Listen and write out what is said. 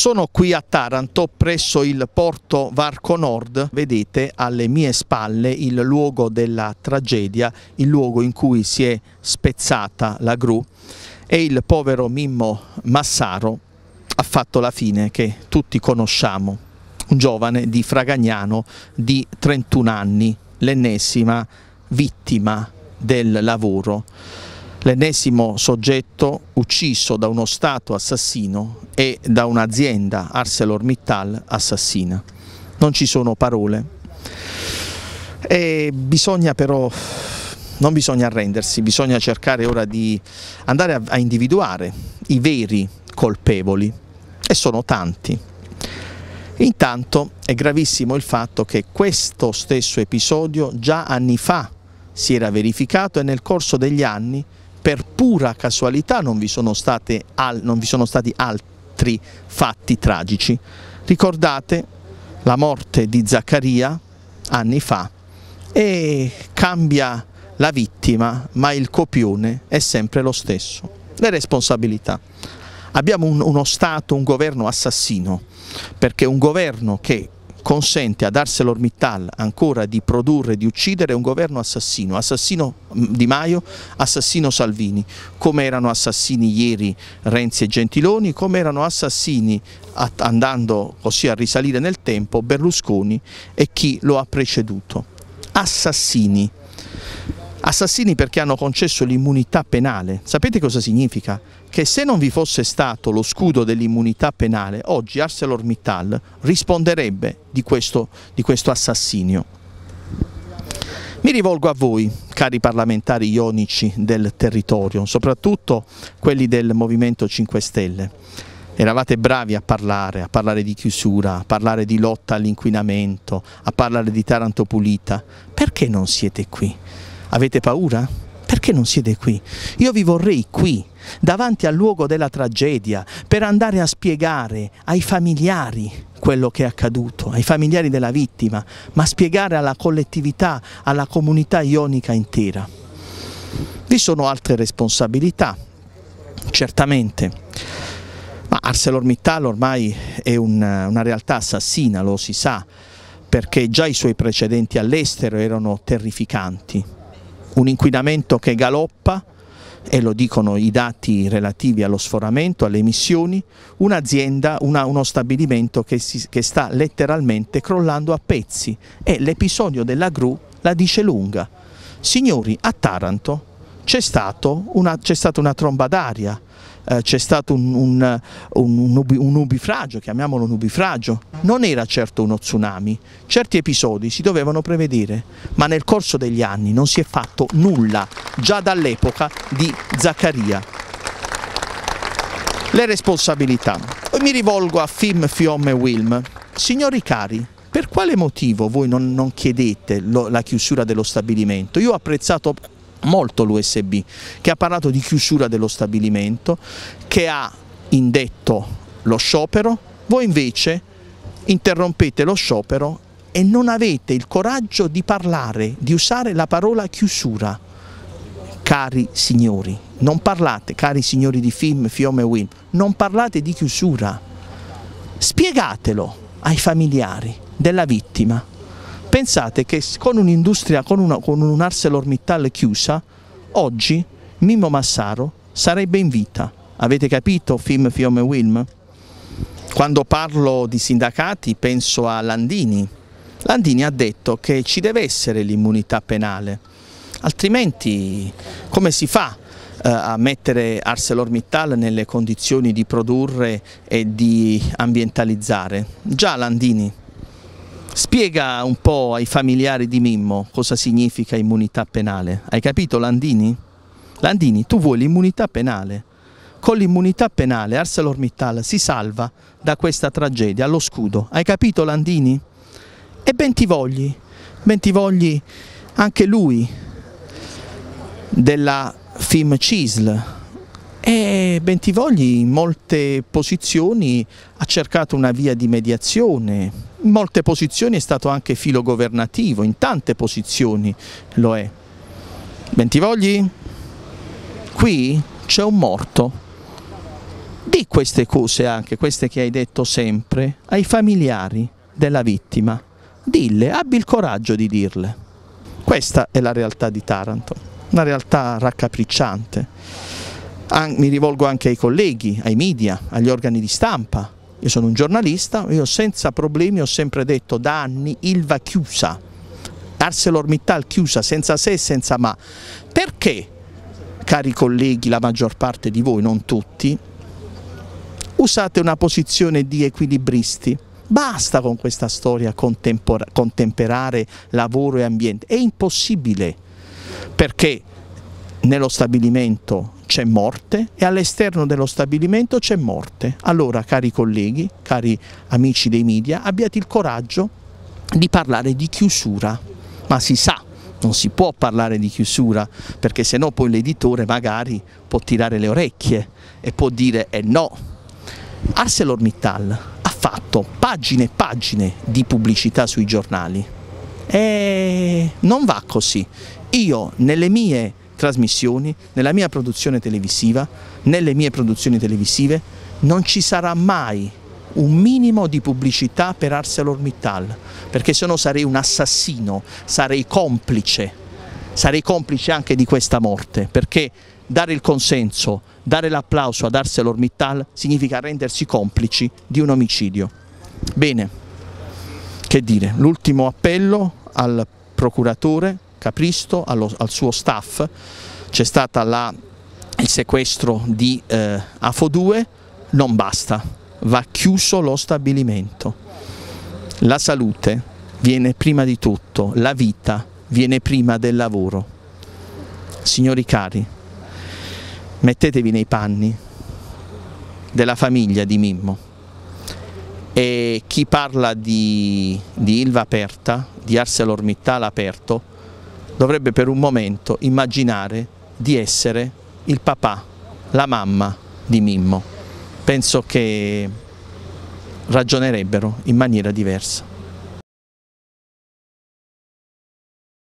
Sono qui a Taranto presso il porto Varco Nord, vedete alle mie spalle il luogo della tragedia, il luogo in cui si è spezzata la gru e il povero Mimmo Massaro ha fatto la fine che tutti conosciamo, un giovane di Fragagnano di 31 anni, l'ennesima vittima del lavoro l'ennesimo soggetto ucciso da uno Stato assassino e da un'azienda ArcelorMittal assassina. Non ci sono parole. E bisogna però, non bisogna arrendersi, bisogna cercare ora di andare a, a individuare i veri colpevoli e sono tanti. Intanto è gravissimo il fatto che questo stesso episodio già anni fa si era verificato e nel corso degli anni per pura casualità non vi sono, al, non vi sono stati altri fatti tragici. Ricordate la morte di Zaccaria anni fa e cambia la vittima, ma il copione è sempre lo stesso. Le responsabilità. Abbiamo un, uno Stato, un governo assassino, perché un governo che consente ad ArcelorMittal ancora di produrre, di uccidere un governo assassino, assassino mm, Di Maio, assassino Salvini, come erano assassini ieri Renzi e Gentiloni, come erano assassini andando così a risalire nel tempo Berlusconi e chi lo ha preceduto. Assassini Assassini perché hanno concesso l'immunità penale. Sapete cosa significa? Che se non vi fosse stato lo scudo dell'immunità penale, oggi ArcelorMittal risponderebbe di questo, di questo assassinio. Mi rivolgo a voi, cari parlamentari ionici del territorio, soprattutto quelli del Movimento 5 Stelle. Eravate bravi a parlare, a parlare di chiusura, a parlare di lotta all'inquinamento, a parlare di Taranto Pulita. Perché non siete qui? Avete paura? Perché non siete qui? Io vi vorrei qui, davanti al luogo della tragedia, per andare a spiegare ai familiari quello che è accaduto, ai familiari della vittima, ma spiegare alla collettività, alla comunità ionica intera. Vi sono altre responsabilità, certamente, ma ArcelorMittal ormai è una, una realtà assassina, lo si sa, perché già i suoi precedenti all'estero erano terrificanti un inquinamento che galoppa e lo dicono i dati relativi allo sforamento, alle emissioni, un'azienda, uno stabilimento che, si, che sta letteralmente crollando a pezzi e l'episodio della gru la dice lunga. Signori, a Taranto c'è stata una tromba d'aria, eh, c'è stato un, un, un, ubi, un, ubifragio, chiamiamolo un ubifragio, non era certo uno tsunami, certi episodi si dovevano prevedere, ma nel corso degli anni non si è fatto nulla, già dall'epoca di Zaccaria. Le responsabilità. Mi rivolgo a Fim, Fiom e Wilm. Signori cari, per quale motivo voi non, non chiedete lo, la chiusura dello stabilimento? Io ho apprezzato molto l'USB, che ha parlato di chiusura dello stabilimento, che ha indetto lo sciopero, voi invece interrompete lo sciopero e non avete il coraggio di parlare, di usare la parola chiusura. Cari signori, non parlate, cari signori di film, Fiume e Win, non parlate di chiusura. Spiegatelo ai familiari della vittima Pensate che con un'industria, con, una, con un ArcelorMittal chiusa, oggi Mimmo Massaro sarebbe in vita. Avete capito film, Fiume Wilm? Quando parlo di sindacati penso a Landini. Landini ha detto che ci deve essere l'immunità penale, altrimenti come si fa eh, a mettere ArcelorMittal nelle condizioni di produrre e di ambientalizzare? Già Landini Spiega un po' ai familiari di Mimmo cosa significa immunità penale. Hai capito Landini? Landini, tu vuoi l'immunità penale. Con l'immunità penale ArcelorMittal si salva da questa tragedia allo scudo. Hai capito Landini? E Bentivogli, Bentivogli anche lui della FIM CISL, e Bentivogli in molte posizioni ha cercato una via di mediazione, in molte posizioni è stato anche filo governativo, in tante posizioni lo è. Bentivogli, qui c'è un morto. Di queste cose anche, queste che hai detto sempre, ai familiari della vittima. Dille, abbi il coraggio di dirle. Questa è la realtà di Taranto, una realtà raccapricciante mi rivolgo anche ai colleghi, ai media, agli organi di stampa. Io sono un giornalista, io senza problemi ho sempre detto da anni Ilva chiusa, ArcelorMittal chiusa, senza se e senza ma. Perché, cari colleghi, la maggior parte di voi, non tutti, usate una posizione di equilibristi? Basta con questa storia contemperare lavoro e ambiente, è impossibile perché nello stabilimento c'è morte e all'esterno dello stabilimento c'è morte. Allora, cari colleghi, cari amici dei media, abbiate il coraggio di parlare di chiusura, ma si sa non si può parlare di chiusura perché sennò poi l'editore magari può tirare le orecchie e può dire eh no. ArcelorMittal ha fatto pagine e pagine di pubblicità sui giornali e non va così. Io nelle mie trasmissioni, nella mia produzione televisiva, nelle mie produzioni televisive, non ci sarà mai un minimo di pubblicità per ArcelorMittal, perché se no sarei un assassino, sarei complice, sarei complice anche di questa morte, perché dare il consenso, dare l'applauso ad ArcelorMittal significa rendersi complici di un omicidio. Bene, che dire, l'ultimo appello al procuratore Capristo, allo, al suo staff, c'è stato il sequestro di eh, AFO2, non basta, va chiuso lo stabilimento. La salute viene prima di tutto, la vita viene prima del lavoro. Signori cari, mettetevi nei panni della famiglia di Mimmo e chi parla di, di Ilva aperta, di ArcelorMittal aperto, dovrebbe per un momento immaginare di essere il papà, la mamma di Mimmo. Penso che ragionerebbero in maniera diversa.